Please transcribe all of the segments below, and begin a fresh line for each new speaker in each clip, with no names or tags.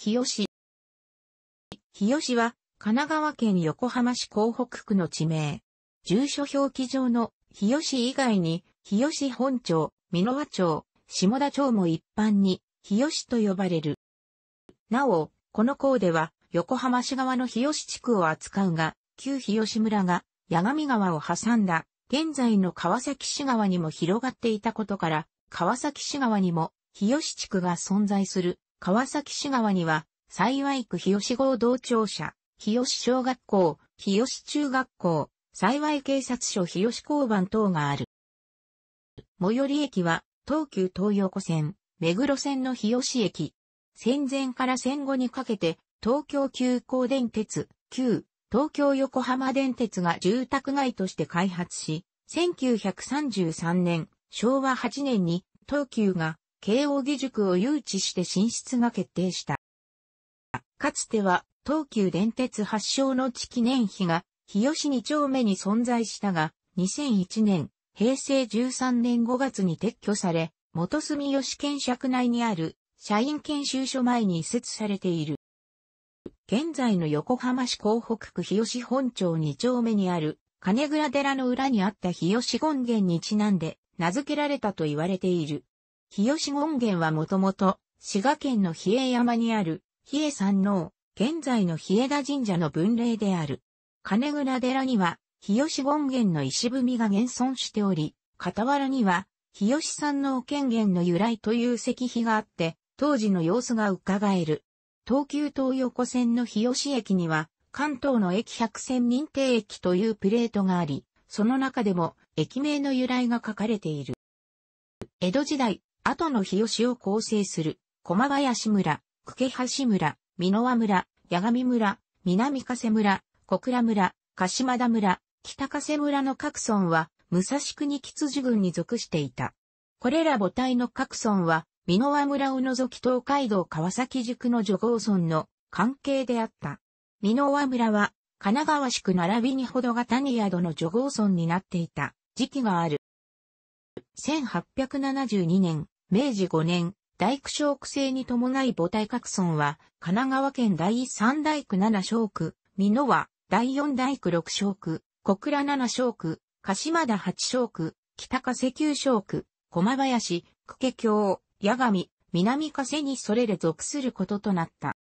日吉。日吉は、神奈川県横浜市港北区の地名。住所表記上の日吉以外に、日吉本町、箕輪町、下田町も一般に、日吉と呼ばれる。なお、この項では、横浜市側の日吉地区を扱うが、旧日吉村が、八神川を挟んだ、現在の川崎市側にも広がっていたことから、川崎市側にも、日吉地区が存在する川崎市側には、幸い区日吉合同庁舎、日吉小学校、日吉中学校、幸い警察署日吉交番等がある。最寄り駅は、東急東横線、目黒線の日吉駅。戦前から戦後にかけて、東京急行電鉄、旧、東京横浜電鉄が住宅街として開発し、1933年、昭和8年に東急が慶応義塾を誘致して進出が決定した。かつては、東急電鉄発祥の地記念碑が、日吉二丁目に存在したが、2001年、平成13年5月に撤去され、元住吉県尺内にある、社員研修所前に移設されている。現在の横浜市港北区日吉本町二丁目にある、金倉寺の裏にあった日吉権現にちなんで、名付けられたと言われている。日吉権現はもともと、滋賀県の比叡山にある、比叡山の、現在の比枝神社の分霊である。金倉寺には、日吉権現の石踏みが現存しており、傍らには、日吉山の権現の由来という石碑があって、当時の様子が伺える。東急東横線の日吉駅には、関東の駅百選認定駅というプレートがあり、その中でも駅名の由来が書かれている。江戸時代、後の日吉を構成する、駒林村、久家橋村、箕輪村、八神村、南加瀬村、小倉村、鹿島田村、北加瀬村の各村は、武蔵国吉次軍に属していた。これら母体の各村は、濃輪村を除き東海道川崎塾の女豪村の関係であった。濃輪村は、神奈川宿並びにほどが谷宿の女豪村になっていた時期がある。1872年、明治5年、大工小区制に伴い母体格村は、神奈川県第3大区7小区、美濃は第4大区6小区、小倉7小区、鹿島田8小区、北加瀬9小区、駒林、久家京、八神、南加瀬にそれれ属することとなった。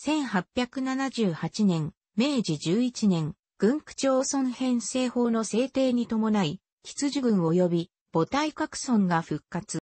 1878年、明治11年、軍区町村編成法の制定に伴い、羊軍及び母体格村が復活。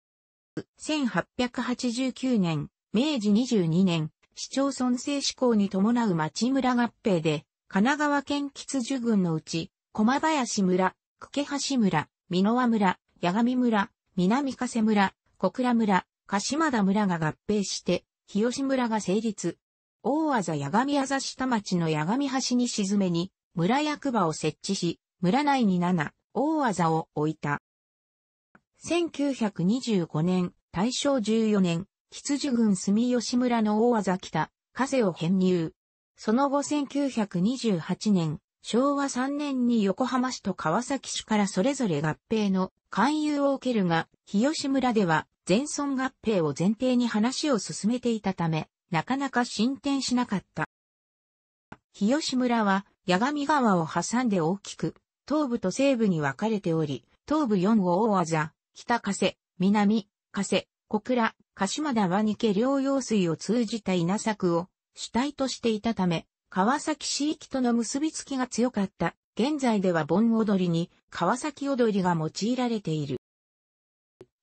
1889年、明治22年、市町村制施行に伴う町村合併で、神奈川県吉樹郡のうち、駒林村、久家橋村、濃輪村、八神村、南加瀬村、小倉村、鹿島田村が合併して、日吉村が成立。大技八神あざ下町の八神橋に沈めに、村役場を設置し、村内に7、大技を置いた。1925年、大正14年、羊郡住吉村の大技北、加瀬を編入。その後1928年、昭和3年に横浜市と川崎市からそれぞれ合併の勧誘を受けるが、日吉村では全村合併を前提に話を進めていたため、なかなか進展しなかった。日吉村は、八神川を挟んで大きく、東部と西部に分かれており、東部4号大技、北加瀬、南、加瀬、小倉、鹿島田に池療用水を通じた稲作を主体としていたため、川崎市域との結びつきが強かった。現在では盆踊りに川崎踊りが用いられている。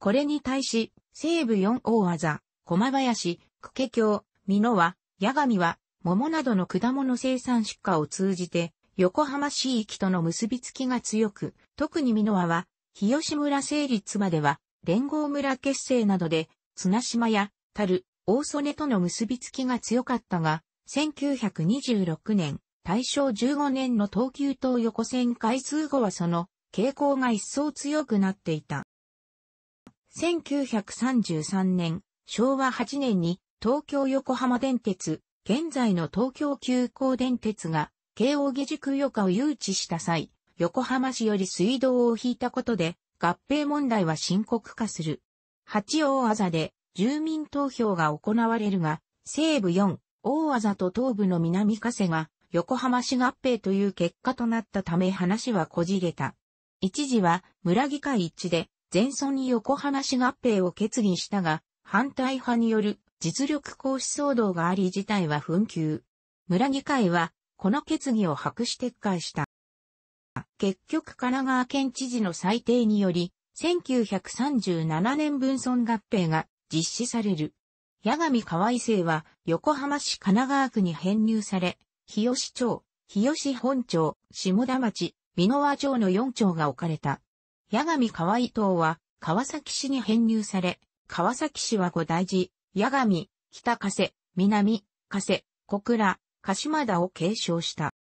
これに対し、西部四大技、駒林、久家京、美濃は、八神は、桃などの果物生産出荷を通じて、横浜市域との結びつきが強く、特に美濃は日吉村成立までは、連合村結成などで、綱島や、樽、大曽根との結びつきが強かったが、1926年、大正15年の東急東横線開通後はその傾向が一層強くなっていた。1933年、昭和8年に東京横浜電鉄、現在の東京急行電鉄が、慶応義塾余暇を誘致した際、横浜市より水道を引いたことで、合併問題は深刻化する。八王あざで、住民投票が行われるが、西部4、大あざと東部の南加瀬が、横浜市合併という結果となったため話はこじれた。一時は村議会一致で前村に横浜市合併を決議したが、反対派による実力行使騒動があり事態は紛糾。村議会はこの決議を白紙撤回した。結局神奈川県知事の裁定により、1937年分村合併が実施される。八神河合生は横浜市神奈川区に編入され、日吉町、日吉本町、下田町、美濃和町の4町が置かれた。八神河合島は川崎市に編入され、川崎市は五大寺、八神、北加瀬、南、加瀬、小倉、鹿島田を継承した。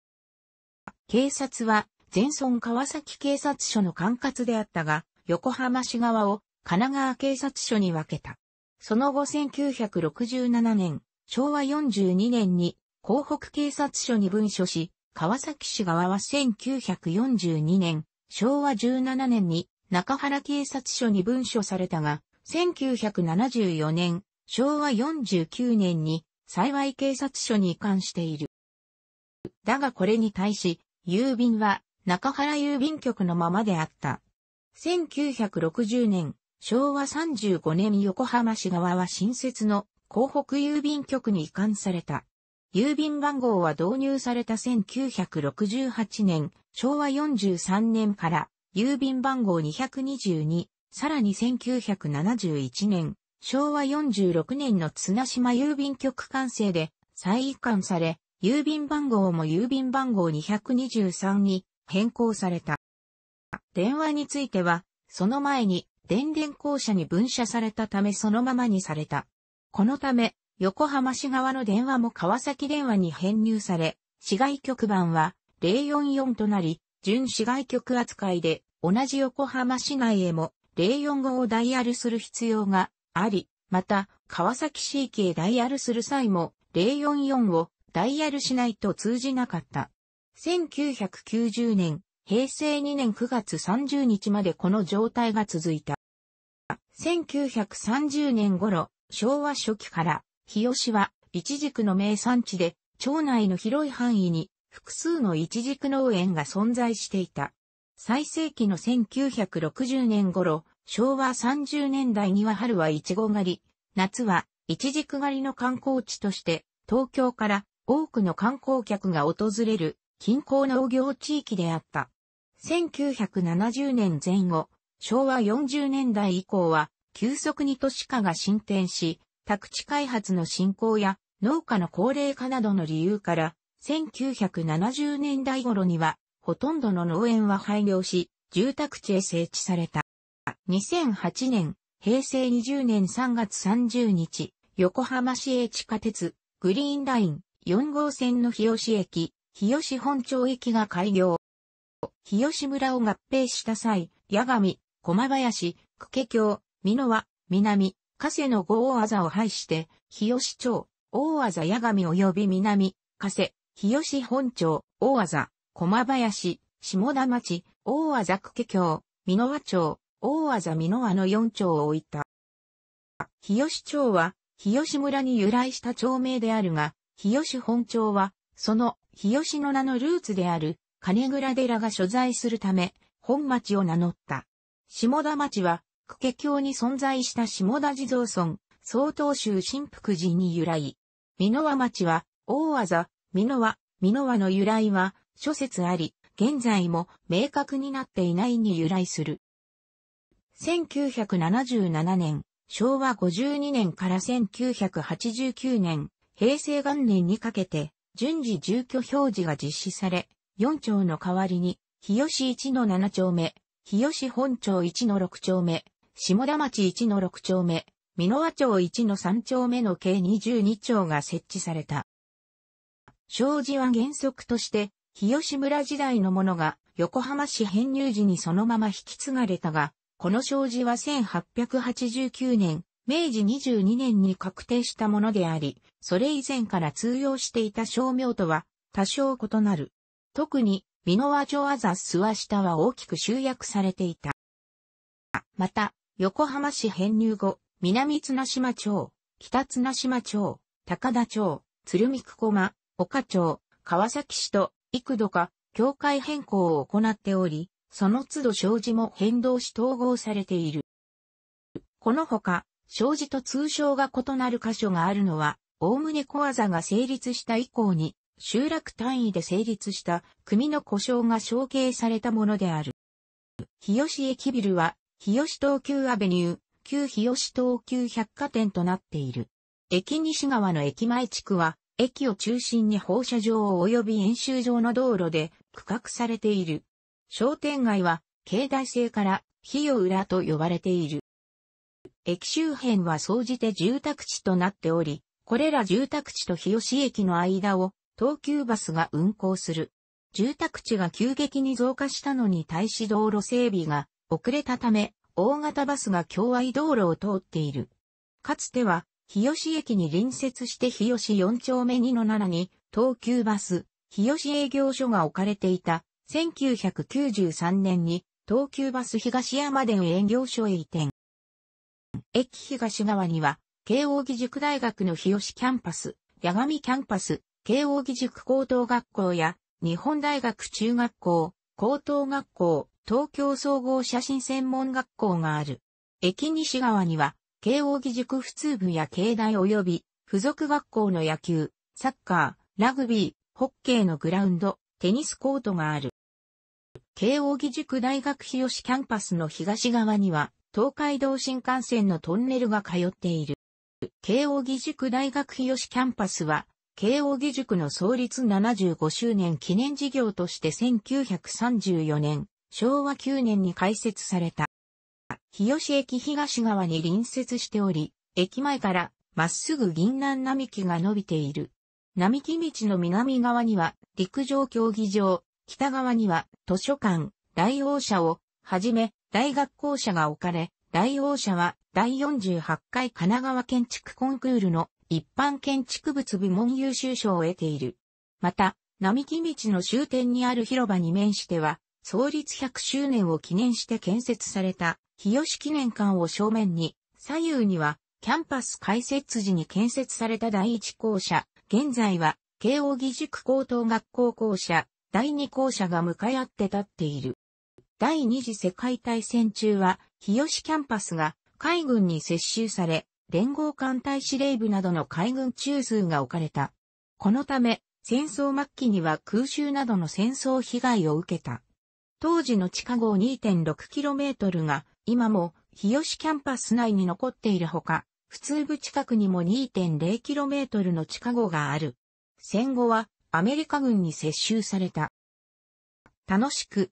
警察は全村川崎警察署の管轄であったが、横浜市側を神奈川警察署に分けた。その後1967年、昭和42年に港北警察署に分署し、川崎市側は1942年、昭和17年に中原警察署に分署されたが、1974年、昭和49年に幸い警察署に移管している。だがこれに対し、郵便は中原郵便局のままであった。1960年、昭和35年横浜市側は新設の港北郵便局に移管された。郵便番号は導入された1968年、昭和43年から郵便番号222、さらに1971年、昭和46年の綱島郵便局完成で再移管され、郵便番号も郵便番号223に変更された。電話については、その前に電電公社に分社されたためそのままにされた。このため、横浜市側の電話も川崎電話に編入され、市外局番は044となり、準市外局扱いで同じ横浜市内へも045をダイヤルする必要があり、また川崎市域へダイヤルする際も044をダイヤルしないと通じなかった。1990年、平成2年9月30日までこの状態が続いた。1930年頃、昭和初期から、日吉は、一軸の名産地で、町内の広い範囲に、複数の一軸農園が存在していた。最盛期の1960年頃、昭和30年代には春はイチゴ狩り、夏は一軸狩りの観光地として、東京から多くの観光客が訪れる近郊農業地域であった。1970年前後、昭和40年代以降は、急速に都市化が進展し、宅地開発の進行や農家の高齢化などの理由から、1970年代頃には、ほとんどの農園は廃業し、住宅地へ整地された。2008年、平成20年3月30日、横浜市営地下鉄、グリーンライン4号線の日吉駅、日吉本町駅が開業。日吉村を合併した際、八神、駒林、久家京、美濃は、南、加瀬の五大技を廃して、日吉町、大技八神及び南、加瀬、日吉本町、大技、駒林、下田町、大技久家京、美濃和町、大技美濃和の4町を置いた。日吉町は、日吉村に由来した町名であるが、日吉本町は、その日吉の名のルーツである金倉寺が所在するため、本町を名乗った。下田町は、久家郷に存在した下田地蔵村、総統州新福寺に由来。濃輪町は、大技、和、輪、濃輪の由来は、諸説あり、現在も明確になっていないに由来する。1977年、昭和52年から1989年、平成元年にかけて、順次住居表示が実施され、4丁の代わりに、日吉1の7丁目、日吉本町1の6丁目、下田町1の6丁目、美濃和町1の3丁目の計22丁が設置された。障子は原則として、日吉村時代のものが横浜市編入時にそのまま引き継がれたが、この障子は1889年、明治22年に確定したものであり、それ以前から通用していた商名とは多少異なる。特に、美濃和城アザスは下は大きく集約されていた。また、横浜市編入後、南綱島町、北綱島町、高田町、鶴見区駒、岡町、川崎市と幾度か境界変更を行っており、その都度障子も変動し統合されている。このほか、障子と通称が異なる箇所があるのは、おおむね小技が成立した以降に、集落単位で成立した組の故障が承継されたものである。日吉駅ビルは、日吉東急アベニュー、旧日吉東急百貨店となっている。駅西側の駅前地区は、駅を中心に放射状及び演習場の道路で区画されている。商店街は、境内性から、日与裏と呼ばれている。駅周辺は総じて住宅地となっており、これら住宅地と日吉駅の間を東急バスが運行する。住宅地が急激に増加したのに対し道路整備が遅れたため、大型バスが境愛道路を通っている。かつては、日吉駅に隣接して日吉4丁目2の7に、東急バス、日吉営業所が置かれていた、1993年に、東急バス東山田営業所へ移転。駅東側には、慶応義塾大学の日吉キャンパス、八神キャンパス、慶応義塾高等学校や、日本大学中学校、高等学校、東京総合写真専門学校がある。駅西側には、慶応義塾普通部や境内及び、付属学校の野球、サッカー、ラグビー、ホッケーのグラウンド、テニスコートがある。慶応義塾大学日吉キャンパスの東側には、東海道新幹線のトンネルが通っている。慶応義塾大学日吉キャンパスは、慶応義塾の創立75周年記念事業として1934年、昭和9年に開設された。日吉駅東側に隣接しており、駅前からまっすぐ銀南並木が伸びている。並木道の南側には陸上競技場、北側には図書館、大王社をはじめ大学校舎が置かれ、大王社は第48回神奈川建築コンクールの一般建築物部門優秀賞を得ている。また、並木道の終点にある広場に面しては、創立100周年を記念して建設された日吉記念館を正面に、左右にはキャンパス開設時に建設された第1校舎、現在は慶応義塾高等学校校舎、第2校舎が向かい合って立っている。第二次世界大戦中は、日吉キャンパスが海軍に接収され、連合艦隊司令部などの海軍中枢が置かれた。このため、戦争末期には空襲などの戦争被害を受けた。当時の地下号 2.6km が今も日吉キャンパス内に残っているほか、普通部近くにも 2.0km の地下号がある。戦後はアメリカ軍に接収された。楽しく